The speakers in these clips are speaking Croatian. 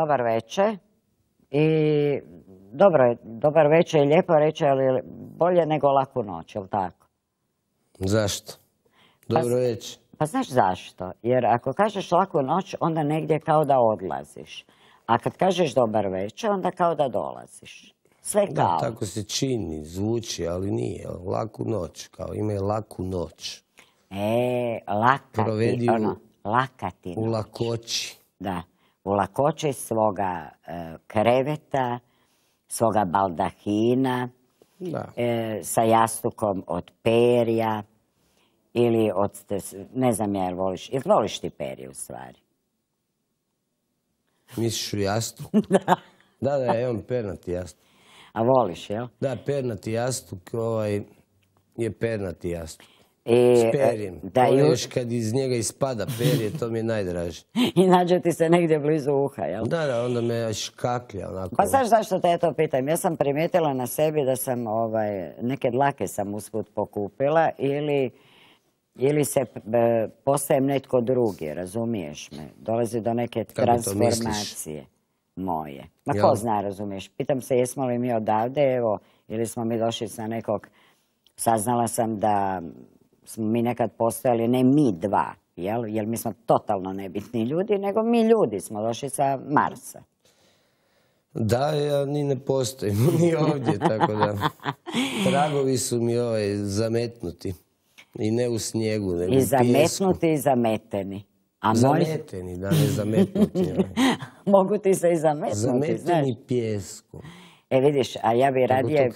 dobar večer i dobro je, dobar večer je lijepo reći, ali bolje nego laku noć, jel tako? Zašto? Pa dobro večer. Pa, znaš zašto? Jer ako kažeš laku noć, onda negdje kao da odlaziš. A kad kažeš dobar večer, onda kao da dolaziš. Sve kao. Da, tako se čini, zvuči, ali nije. Laku noć, kao ima laku noć. E, laka ti, ono, laka ti noć. U lakoći. Da u lakoće svoga e, kreveta, svoga baldahina, e, sa jastukom od perja ili od, ne znam ja, jel voliš, voliš ti perje u stvari? Misliš u jastuk? da. Da, da, je on pernati jastuk. A voliš, jel? Da, pernati jastuk ovaj, je pernati jastuk. I, e, perjem. Da, još kad iz njega ispada perje, to mi je najdraže. I nađe ti se negdje blizu uha, jel? Da, da, onda me škaklja onako. Pa znaš zašto te to pitam? Ja sam primijetila na sebi da sam ovaj, neke dlake sam usput pokupila ili, ili se e, postajem netko drugi, razumiješ me? Dolazi do neke Kako transformacije moje. Ma ko zna, razumiješ? Pitam se jesmo li mi odavde, evo, ili smo mi došli sa nekog... Saznala sam da smo mi nekad postojali, ne mi dva, jer mi smo totalno nebitni ljudi, nego mi ljudi smo došli sa Marsa. Da, ja ni ne postojim, ni ovdje, tako da tragovi su mi ovaj, zametnuti. I ne u snijegu, I zametnuti i zameteni. zameteni, da, ne zametnuti. Ovaj. Mogu ti se i zametnuti, Zameteni E vidiš, a ja bi radije...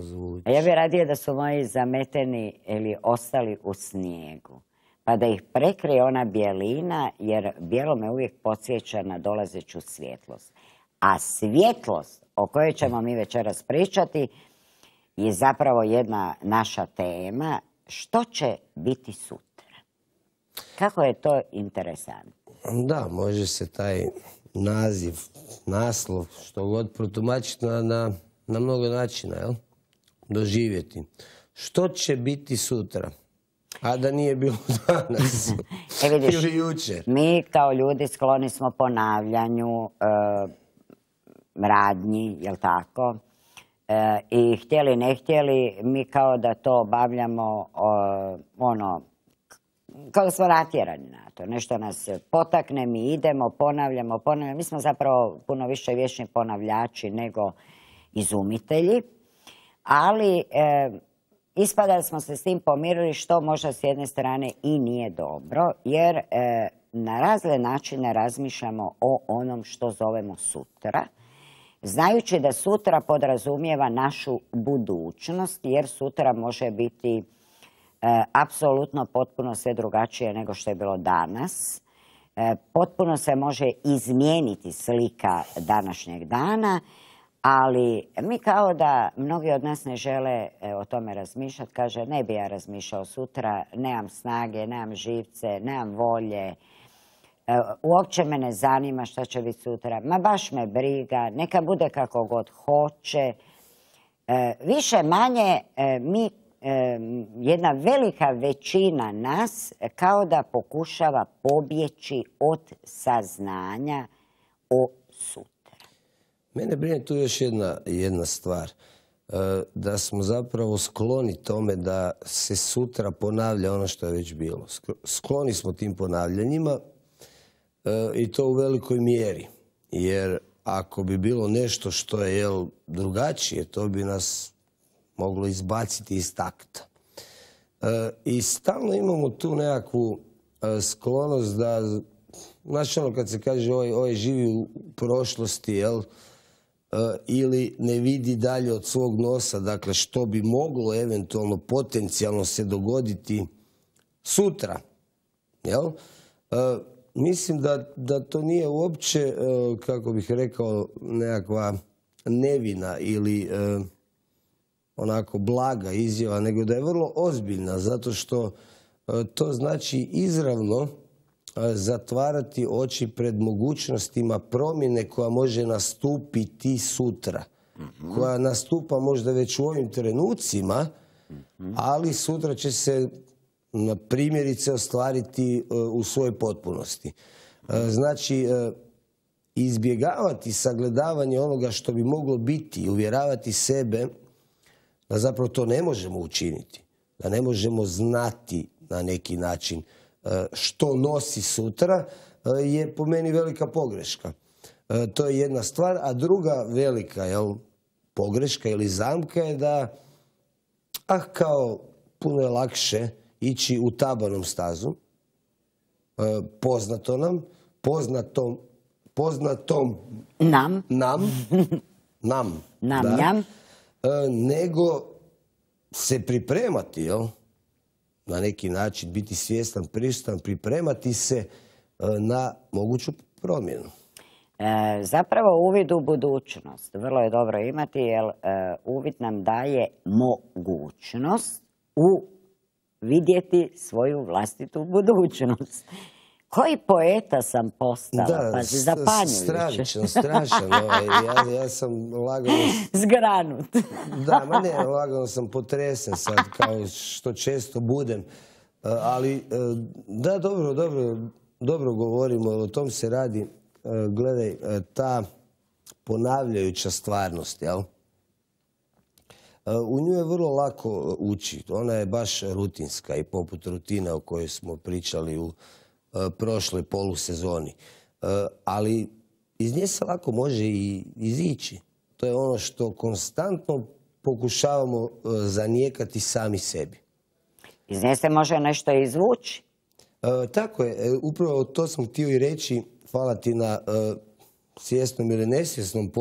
zvuči. A ja bi radije da su moji zameteni ili ostali u snijegu. Pa da ih prekrije ona bijelina, jer bijelo me uvijek podsjeća na dolazeću svjetlost. A svjetlost o kojoj ćemo mi večeras pričati je zapravo jedna naša tema. Što će biti sutra? Kako je to interesantno? Da, može se taj naziv, naslov, što god protumačiti na, na, na mnogo načina, jel? Doživjeti. Što će biti sutra? A da nije bilo danas e ili jučer. Mi kao ljudi skloni smo ponavljanju e, radnji, jel tako? E, I htjeli ne htjeli, mi kao da to obavljamo ono kako smo natjerani na to. Nešto nas potakne, mi idemo, ponavljamo, ponavljamo. Mi smo zapravo puno više vječni ponavljači nego izumitelji, ali e, ispada da smo se s tim pomirili što možda s jedne strane i nije dobro, jer e, na razne načine razmišljamo o onom što zovemo sutra, znajući da sutra podrazumijeva našu budućnost, jer sutra može biti E, apsolutno potpuno sve drugačije nego što je bilo danas. E, potpuno se može izmijeniti slika današnjeg dana, ali mi kao da mnogi od nas ne žele e, o tome razmišljati. Kaže, ne bi ja razmišljao sutra, nemam snage, nemam živce, nemam volje. Uopće me ne zanima šta će biti sutra. Ma baš me briga, neka bude kako god hoće. Više manje mi jedna velika većina nas kao da pokušava pobjeći od saznanja o sutra. Mene brine tu još jedna, jedna stvar. E, da smo zapravo skloni tome da se sutra ponavlja ono što je već bilo. Skloni smo tim ponavljanjima e, i to u velikoj mjeri. Jer ako bi bilo nešto što je jel, drugačije, to bi nas moglo izbaciti iz takta. E, I stalno imamo tu nekakvu e, sklonost da, znači, ono kad se kaže ovaj, ovaj živi u prošlosti, jel? E, ili ne vidi dalje od svog nosa, dakle što bi moglo eventualno potencijalno se dogoditi sutra, jel? Mislim da, da to nije uopće, kako bih rekao, nekakva nevina ili onako blaga izjava, nego da je vrlo ozbiljna, zato što e, to znači izravno e, zatvarati oči pred mogućnostima promjene koja može nastupiti sutra. Mhm. Koja nastupa možda već u ovim trenucima, mhm. ali sutra će se na primjerice ostvariti e, u svojoj potpunosti. Mhm. Znači, izbjegavati sagledavanje onoga što bi moglo biti, uvjeravati sebe da zapravo to ne možemo učiniti, da ne možemo znati na neki način e, što nosi sutra e, je po meni velika pogreška. E, to je jedna stvar, a druga velika jel, pogreška ili zamka je da ah, kao puno je lakše ići u tabanom stazu, poznato nam, poznatom, poznatom nam, nam, nam, nam, E, nego se pripremati, jel? Na neki način biti svjestan, pristan, pripremati se e, na moguću promjenu. E, zapravo uvid u budućnost vrlo je dobro imati jer uvid nam daje mogućnost u vidjeti svoju vlastitu budućnost. Koji poeta sam postala, pazi, zapanjujuće. Stravično, strašan. Ovaj, ja, sam lagano... Zgranut. Da, ma ne, lagano sam potresen sad, kao što često budem. E, ali, e, da, dobro, dobro, dobro govorimo, o tom se radi. E, gledaj, ta ponavljajuća stvarnost, jel? U nju je vrlo lako ući. Ona je baš rutinska i poput rutina o kojoj smo pričali u E, prošloj polusezoni. E, ali iz nje se lako može i izići. To je ono što konstantno pokušavamo e, zanijekati sami sebi. Iz nje se može nešto izvući. tako je, upravo to sam htio i reći, hvala ti na svjesnom ili nesvjesnom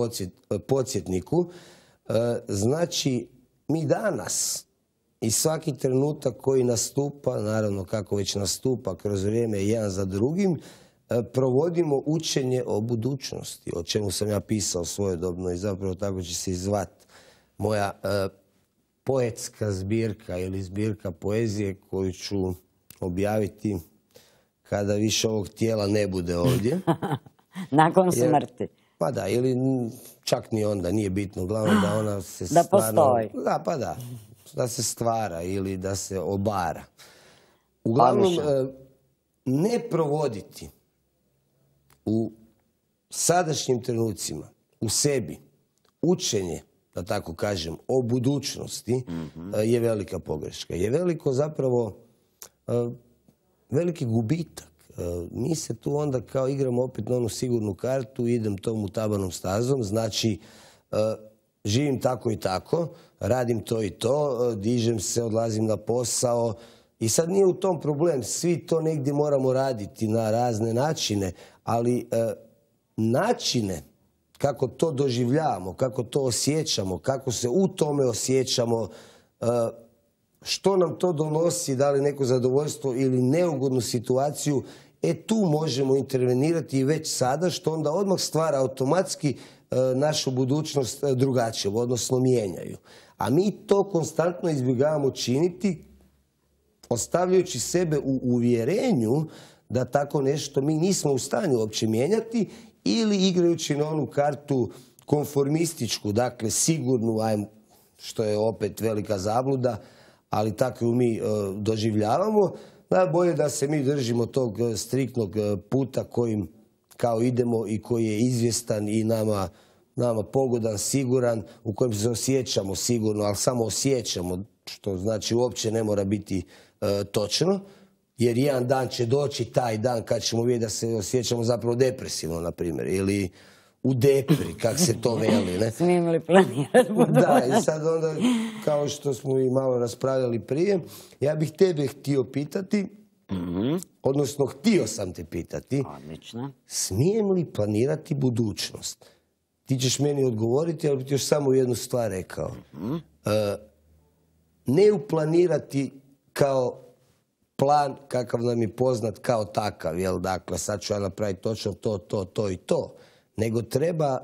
podsjetniku. znači, mi danas i svaki trenutak koji nastupa, naravno kako već nastupa kroz vrijeme jedan za drugim, e, provodimo učenje o budućnosti, o čemu sam ja pisao svojedobno i zapravo tako će se izvat moja e, poetska zbirka ili zbirka poezije koju ću objaviti kada više ovog tijela ne bude ovdje. Nakon smrti. Pa da, ili čak ni onda, nije bitno. Glavno da ona se da Da, pa da da se stvara ili da se obara. Uglavnom, e, ne provoditi u sadašnjim trenucima, u sebi, učenje, da tako kažem, o budućnosti mhm. e, je velika pogreška. Je veliko zapravo e, veliki gubitak. Mi se tu onda kao igramo opet na onu sigurnu kartu, idem tom utabanom stazom, znači živim tako i tako, radim to i to, e, dižem se, odlazim na posao. I sad nije u tom problem, svi to negdje moramo raditi na razne načine, ali e, načine kako to doživljavamo, kako to osjećamo, kako se u tome osjećamo, e, što nam to donosi, da li neko zadovoljstvo ili neugodnu situaciju, e tu možemo intervenirati i već sada, što onda odmah stvara automatski E, našu budućnost e, drugačijom, odnosno mijenjaju. A mi to konstantno izbjegavamo činiti ostavljajući sebe u uvjerenju da tako nešto mi nismo u stanju uopće mijenjati ili igrajući na onu kartu konformističku, dakle sigurnu, što je opet velika zabluda, ali tako ju mi e, doživljavamo, najbolje da se mi držimo tog striktnog puta kojim kao idemo i koji je izvjestan i nama, nama pogodan, siguran, u kojem se osjećamo sigurno, ali samo osjećamo, što znači uopće ne mora biti e, točno. Jer jedan dan će doći taj dan kad ćemo vidjeti da se osjećamo zapravo depresivno, na primjer, ili u depri, kak se to veli. Ne? planirati? Da, i sad onda, kao što smo i malo raspravljali prije, ja bih tebe htio pitati, mhm odnosno htio sam te pitati, Odlično. smijem li planirati budućnost? Ti ćeš meni odgovoriti, ali bi ti još samo jednu stvar rekao. Mhm. E, ne uplanirati kao plan kakav nam je poznat kao takav, jel dakle sad ću ja napraviti točno to, to, to i to, nego treba e,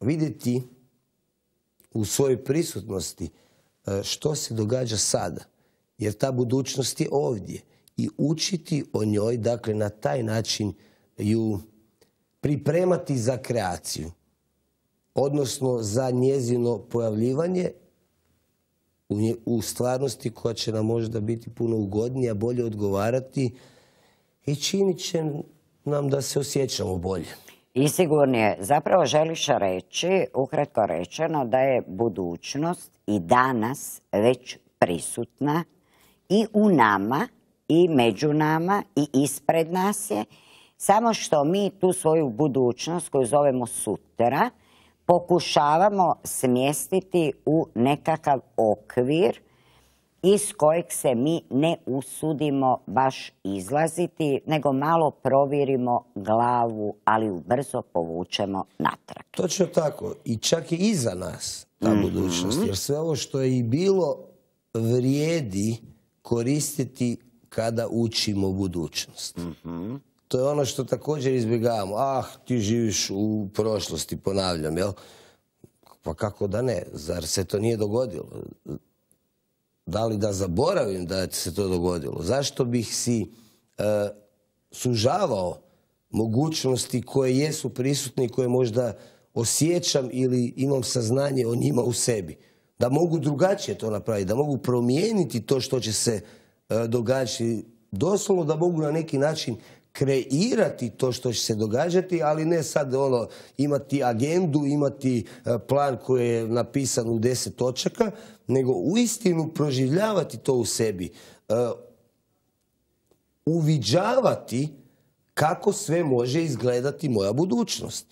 vidjeti u svojoj prisutnosti e, što se događa sada, jer ta budućnost je ovdje i učiti o njoj, dakle na taj način ju pripremati za kreaciju, odnosno za njezino pojavljivanje u stvarnosti koja će nam možda biti puno ugodnija, bolje odgovarati i činit će nam da se osjećamo bolje. I sigurno je, zapravo želiš reći, ukratko rečeno, da je budućnost i danas već prisutna i u nama, i među nama i ispred nas je, samo što mi tu svoju budućnost koju zovemo sutra pokušavamo smjestiti u nekakav okvir iz kojeg se mi ne usudimo baš izlaziti, nego malo provjerimo glavu, ali ubrzo brzo povučemo natrag. Točno tako. I čak i iza nas ta mhm. budućnost. Jer sve ovo što je i bilo vrijedi koristiti kada učimo budućnost. Mhm. To je ono što također izbjegavamo. Ah, ti živiš u prošlosti, ponavljam, jel? Pa kako da ne? Zar se to nije dogodilo? Da li da zaboravim da se to dogodilo? Zašto bih si e, sužavao mogućnosti koje jesu prisutne i koje možda osjećam ili imam saznanje o njima u sebi? Da mogu drugačije to napraviti, da mogu promijeniti to što će se E, događati. Doslovno da mogu na neki način kreirati to što će se događati, ali ne sad ono, imati agendu, imati e, plan koji je napisan u deset točaka, nego uistinu proživljavati to u sebi. E, uviđavati kako sve može izgledati moja budućnost.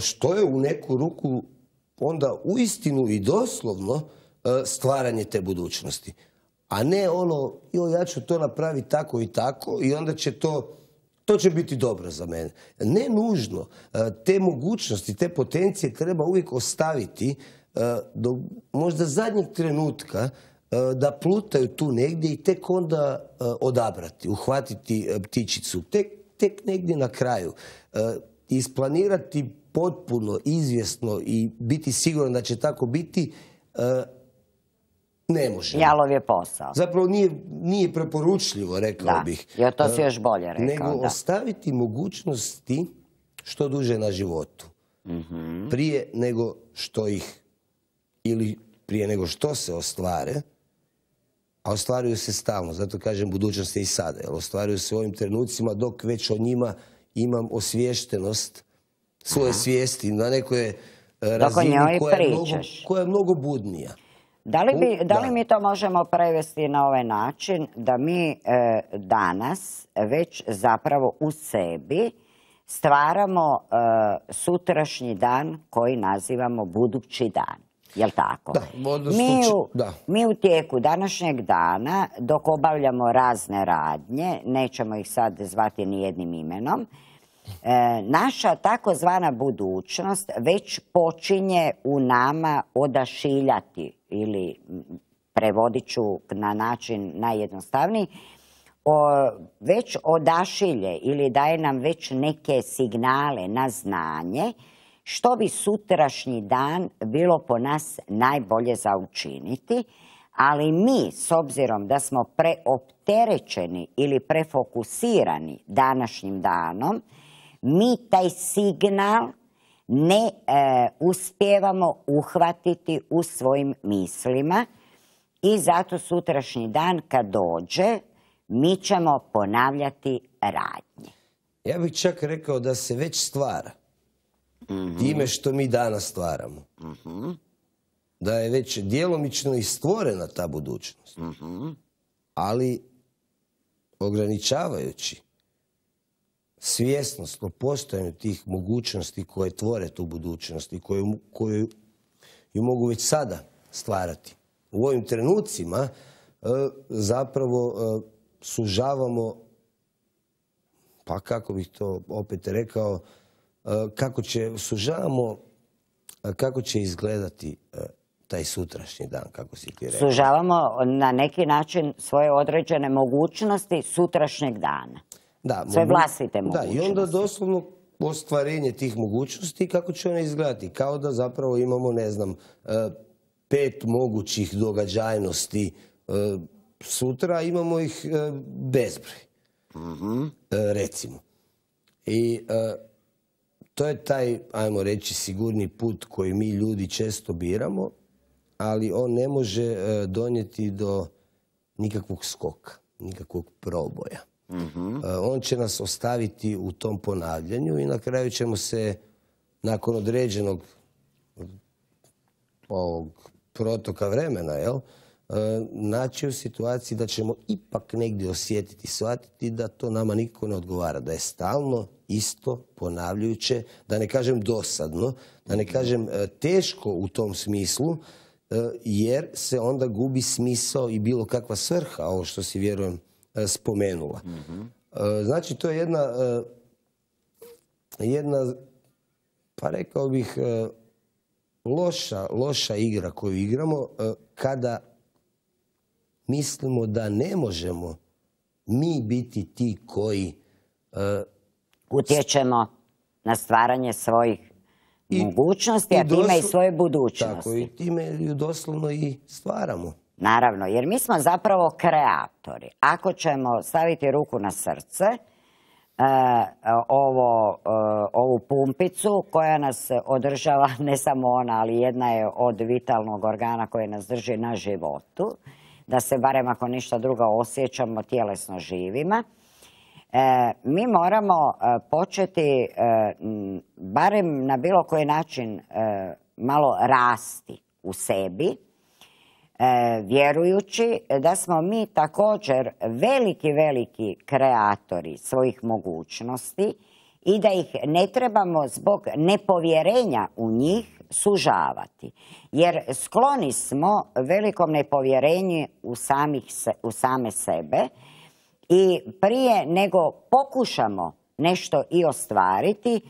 Što je u neku ruku onda uistinu i doslovno stvaranje te budućnosti a ne ono, jo, ja ću to napraviti tako i tako i onda će to, to će biti dobro za mene. Ne nužno. E, te mogućnosti, te potencije treba uvijek ostaviti e, do možda zadnjeg trenutka e, da plutaju tu negdje i tek onda odabrati, uhvatiti ptičicu. Tek, tek negdje na kraju. Isplanirati potpuno, izvjesno i biti siguran da će tako biti ne može. je posao. Zapravo nije, nije preporučljivo, rekao bih. ja to si bolje rekao. Nego ostaviti mogućnosti što duže na životu. Mhm. Prije nego što ih, ili prije nego što se ostvare, a ostvaruju se stalno. Zato kažem budućnost je i sada. Jer ostvaruju se u ovim trenucima dok već o njima imam osviještenost svoje svijesti na nekoj e, razini koja je mnogo budnija. Da li, mi to možemo prevesti na ovaj način da mi e, danas već zapravo u sebi stvaramo e, sutrašnji dan koji nazivamo budući dan? Jel' tako? Da, mi, u, mi u tijeku današnjeg dana, dok obavljamo razne radnje, nećemo ih sad zvati ni jednim imenom, E, naša takozvana budućnost već počinje u nama odašiljati ili prevodit ću na način najjednostavniji, već odašilje ili daje nam već neke signale na znanje što bi sutrašnji dan bilo po nas najbolje za učiniti, ali mi, s obzirom da smo preopterećeni ili prefokusirani današnjim danom, mi taj signal ne e, uspijevamo uhvatiti u svojim mislima i zato sutrašnji dan kad dođe mi ćemo ponavljati radnje. Ja bih čak rekao da se već stvara mm time što mi danas stvaramo. Mhm. Da je već djelomično i stvorena ta budućnost. Mhm. Ali ograničavajući svjesnost o postojanju tih mogućnosti koje tvore tu budućnost i koju, ju mogu već sada stvarati. U ovim trenucima e, zapravo e, sužavamo, pa kako bih to opet rekao, e, kako će, sužavamo kako će izgledati taj sutrašnji dan, kako si ti rekao. Sužavamo na neki način svoje određene mogućnosti sutrašnjeg dana da, vlastite mogućnosti. Da, i onda doslovno ostvarenje tih mogućnosti, kako će one izgledati? Kao da zapravo imamo, ne znam, e, pet mogućih događajnosti e, sutra, imamo ih e, bezbroj, mhm. recimo. I to je taj, ajmo reći, sigurni put koji mi ljudi često biramo, ali on ne može donijeti do nikakvog skoka, nikakvog proboja. Uh-huh. On će nas ostaviti u tom ponavljanju i na kraju ćemo se nakon određenog ovog protoka vremena, jel? Uh, naći u situaciji da ćemo ipak negdje osjetiti, shvatiti da to nama niko ne odgovara, da je stalno isto ponavljujuće, da ne kažem dosadno, da ne mhm. kažem uh, teško u tom smislu, uh, jer se onda gubi smisao i bilo kakva svrha, ovo što si vjerujem E, spomenula. Mhm. E, znači, to je jedna, e, jedna pa rekao bih, loša, loša igra koju igramo kada mislimo da ne možemo mi biti ti koji... Utječemo na stvaranje svojih mogućnosti, a time i svoje budućnosti. Tako, i time ju doslovno i stvaramo. Naravno, jer mi smo zapravo kreatori. Ako ćemo staviti ruku na srce, e, e, ovu pumpicu koja nas održava, ne samo ona, ali jedna je od vitalnog organa koji nas drži na životu, da se barem ako ništa drugo osjećamo tjelesno živima. E, mi moramo početi barem na bilo koji način malo rasti u sebi, E, vjerujući da smo mi također veliki, veliki kreatori svojih mogućnosti i da ih ne trebamo zbog nepovjerenja u njih sužavati. Jer skloni smo velikom nepovjerenju u, samih u same sebe i prije nego pokušamo nešto i ostvariti,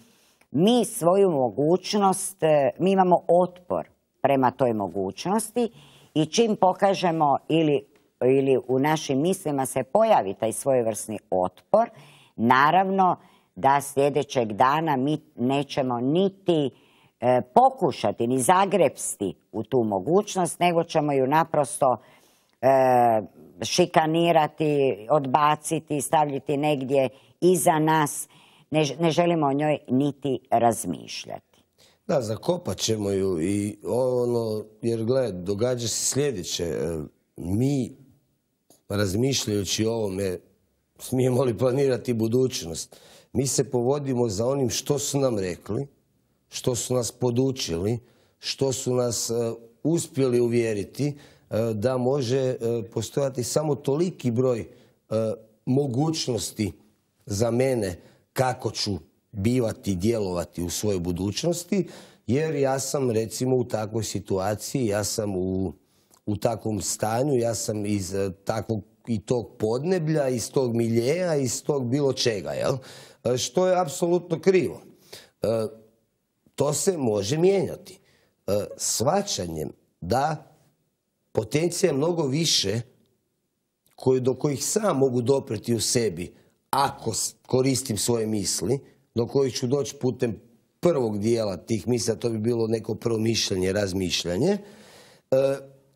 mi svoju mogućnost, e, mi imamo otpor prema toj mogućnosti i čim pokažemo ili, ili u našim mislima se pojavi taj svojevrsni otpor, naravno da sljedećeg dana mi nećemo niti e, pokušati, ni zagrepsti u tu mogućnost, nego ćemo ju naprosto e, šikanirati, odbaciti, stavljiti negdje iza nas. ne želimo o njoj niti razmišljati. Da, zakopat ćemo ju i ono, jer gledaj, događa se sljedeće. E, mi, razmišljajući o ovome, smijemo li planirati budućnost? Mi se povodimo za onim što su nam rekli, što su nas podučili, što su nas e, uspjeli uvjeriti e, da može postojati samo toliki broj mogućnosti za mene kako ću bivati, djelovati u svojoj budućnosti, jer ja sam recimo u takvoj situaciji, ja sam u, u takvom stanju, ja sam iz eh, takvog i tog podneblja, iz tog miljeja, iz tog bilo čega, jel? Eh, što je apsolutno krivo. Eh, to se može mijenjati. E, svačanjem da potencija je mnogo više do kojih sam mogu dopreti u sebi ako koristim svoje misli, do kojih ću doći putem prvog dijela tih misla, to bi bilo neko promišljanje, razmišljanje, e,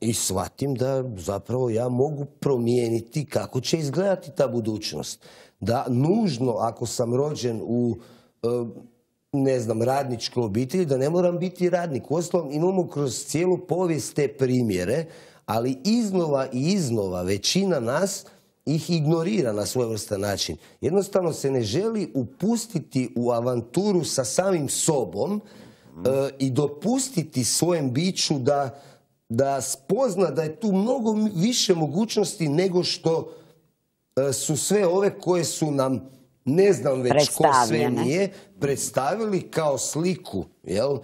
i shvatim da zapravo ja mogu promijeniti kako će izgledati ta budućnost. Da nužno, ako sam rođen u e, ne znam, radničkoj obitelji, da ne moram biti radnik. Uostalom imamo kroz cijelu povijest te primjere, ali iznova i iznova većina nas ih ignorira na svojevrstan način. Jednostavno se ne želi upustiti u avanturu sa samim sobom e, i dopustiti svojem biću da, spozna da je tu mnogo više mogućnosti nego što e, su sve ove koje su nam ne znam već ko sve nije predstavili kao sliku jel e,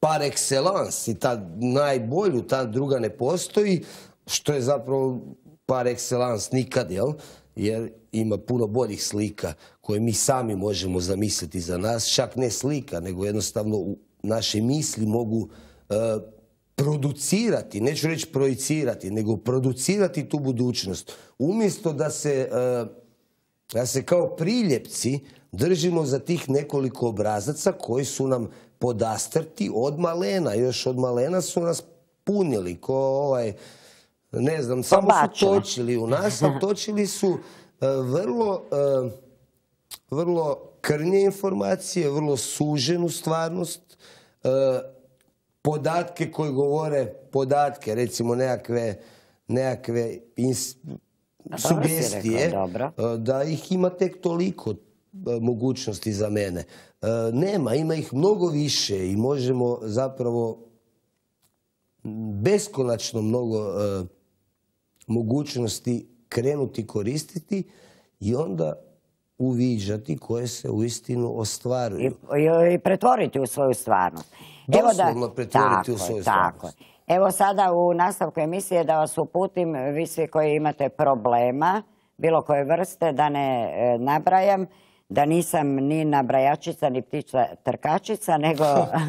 par excellence i ta najbolju ta druga ne postoji što je zapravo par excellence nikad, jel? Jer ima puno boljih slika koje mi sami možemo zamisliti za nas. Čak ne slika, nego jednostavno u naše misli mogu e, producirati, neću reći projicirati, nego producirati tu budućnost. Umjesto da se, e, da se kao priljepci držimo za tih nekoliko obrazaca koji su nam podastrti od malena. Još od malena su nas punili ko ovaj ne znam, samo su točili u nas, a točili su e, vrlo, e, vrlo krnje informacije, vrlo suženu stvarnost, e, podatke koji govore podatke, recimo nekakve, nekakve sugestije, da ih ima tek toliko mogućnosti za mene. Nema, ima ih mnogo više i možemo zapravo beskonačno mnogo mogućnosti krenuti koristiti i onda uviđati koje se u istinu ostvaruju. I, pretvoriti u svoju stvarnost. Evo Doslovno pretvoriti tako, u svoju stvarnost. Evo sada u nastavku emisije da vas uputim, vi svi koji imate problema, bilo koje vrste, da ne e, nabrajam, da nisam ni nabrajačica, ni ptiča trkačica, nego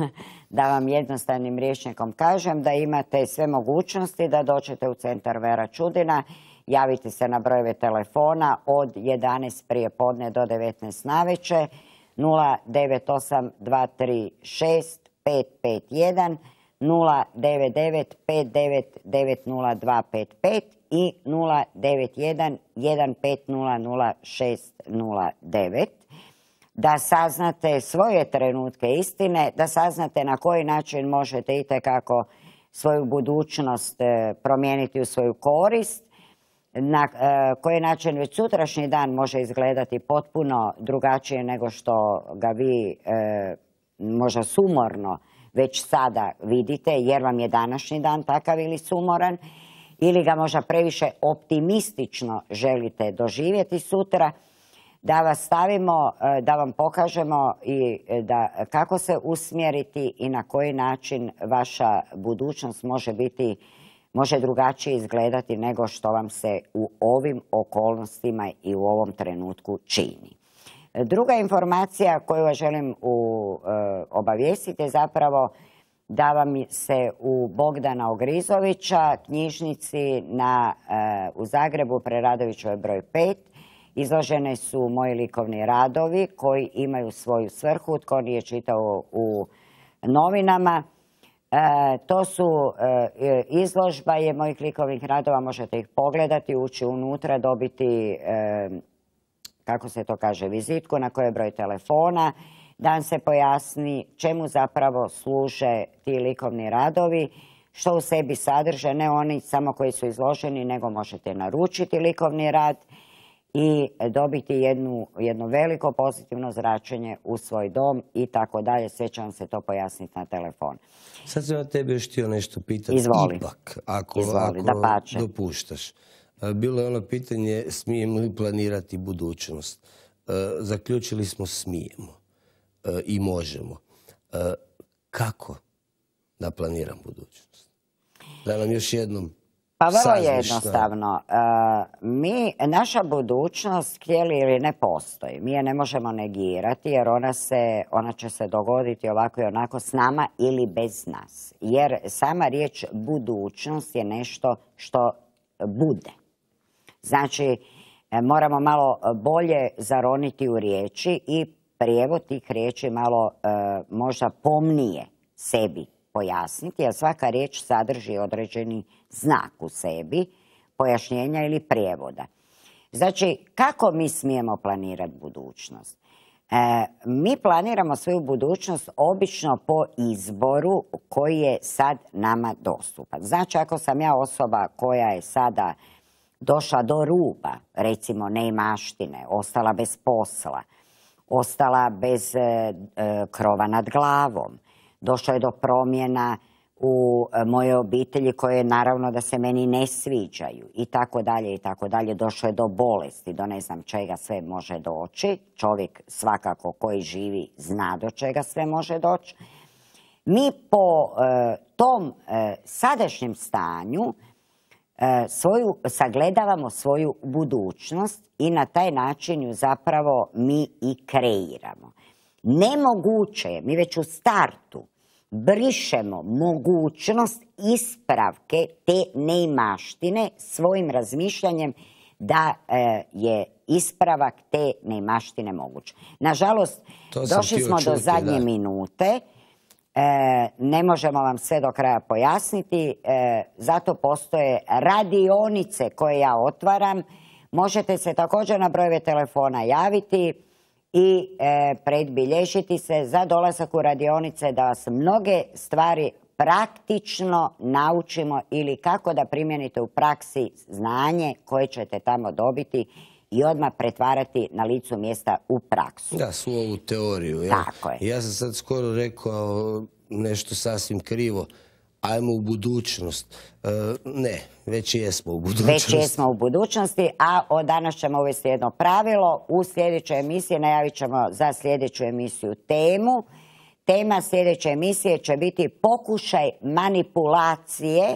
da vam jednostavnim rječnikom kažem da imate sve mogućnosti da doćete u centar Vera Čudina, javite se na brojeve telefona od 11 prije podne do 19 naveče 098 236 551 099 59 i 091 da saznate svoje trenutke istine, da saznate na koji način možete itekako svoju budućnost e, promijeniti u svoju korist, na e, koji način već sutrašnji dan može izgledati potpuno drugačije nego što ga vi e, možda sumorno već sada vidite, jer vam je današnji dan takav ili sumoran, ili ga možda previše optimistično želite doživjeti sutra, da vas stavimo, e, da vam pokažemo i e, da kako se usmjeriti i na koji način vaša budućnost može biti može drugačije izgledati nego što vam se u ovim okolnostima i u ovom trenutku čini. Druga informacija koju vas želim u, e, obavijestiti je zapravo da vam se u Bogdana Ogrizovića knjižnici na, e, u Zagrebu Preradoviću broj 5 Izložene su moji likovni radovi koji imaju svoju svrhu, tko nije čitao u novinama. E, to su e, e, izložba je mojih likovnih radova, možete ih pogledati, ući unutra, dobiti, kako se to kaže, vizitku, na je broj telefona, dan se pojasni čemu zapravo služe ti likovni radovi, što u sebi sadrže, ne oni samo koji su izloženi, nego možete naručiti likovni rad, i dobiti jednu, jedno veliko pozitivno zračenje u svoj dom i tako dalje. Sve će vam se to pojasniti na telefon. Sad sam ja tebi još htio nešto pitati. Izvoli. Ipak, ako, Izvoli, ako dopuštaš. Bilo je ono pitanje smijemo li planirati budućnost. Zaključili smo smijemo i možemo. Kako da planiram budućnost? Da nam još jednom pa vrlo jednostavno. Eh, mi, naša budućnost, htjeli ili ne postoji. Mi je ne možemo negirati jer ona, se, ona će se dogoditi ovako i onako s nama ili bez nas. Jer sama riječ budućnost je nešto što bude. Znači, eh, moramo malo bolje zaroniti u riječi i prijevod tih riječi malo eh, možda pomnije sebi pojasniti, jer svaka riječ sadrži određeni znak u sebi, pojašnjenja ili prijevoda. Znači, kako mi smijemo planirati budućnost? E, mi planiramo svoju budućnost obično po izboru koji je sad nama dostupan. Znači, ako sam ja osoba koja je sada došla do ruba, recimo neimaštine, ostala bez posla, ostala bez e, e, krova nad glavom, došlo je do promjena u e, moje obitelji koje naravno da se meni ne sviđaju i tako dalje i tako dalje. Došlo je do bolesti, do ne znam čega sve može doći. Čovjek svakako koji živi zna do čega sve može doći. Mi po e, tom e, sadašnjem stanju svoju, sagledavamo svoju budućnost i na taj način ju zapravo mi i kreiramo. Nemoguće je, mi već u startu brišemo mogućnost ispravke te neimaštine svojim razmišljanjem da e, je ispravak te neimaštine moguć. Nažalost, došli smo do zadnje minute. E, ne možemo vam sve do kraja pojasniti, e, zato postoje radionice koje ja otvaram. Možete se također na brojeve telefona javiti i e, predbilješiti se za dolazak u radionice da vas mnoge stvari praktično naučimo ili kako da primjenite u praksi znanje koje ćete tamo dobiti i odmah pretvarati na licu mjesta u praksu. Da, svu ovu teoriju. Ja sam sad skoro rekao nešto sasvim krivo ajmo u budućnost. E, ne, već jesmo u budućnosti. Već jesmo u budućnosti, a od danas ćemo uvesti jedno pravilo. U sljedećoj emisiji najavit ćemo za sljedeću emisiju temu. Tema sljedeće emisije će biti pokušaj manipulacije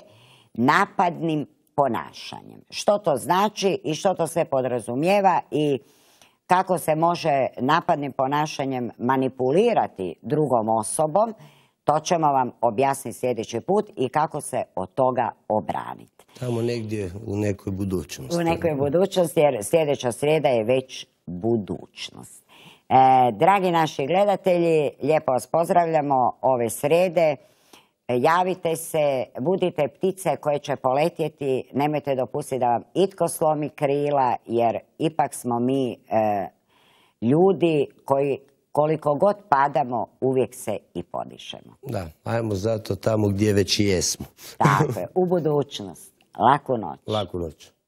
napadnim ponašanjem. Što to znači i što to sve podrazumijeva i kako se može napadnim ponašanjem manipulirati drugom osobom, to ćemo vam objasniti sljedeći put i kako se od toga obraniti. Tamo negdje u nekoj budućnosti. U nekoj budućnosti jer sljedeća srijeda je već budućnost. E, dragi naši gledatelji, lijepo vas pozdravljamo ove srede. E, javite se, budite ptice koje će poletjeti, nemojte dopustiti da vam itko slomi krila jer ipak smo mi e, ljudi koji koliko god padamo, uvijek se i podišemo. Da, ajmo zato tamo gdje već i jesmo. Tako je, u budućnost. Laku noć. Laku noć.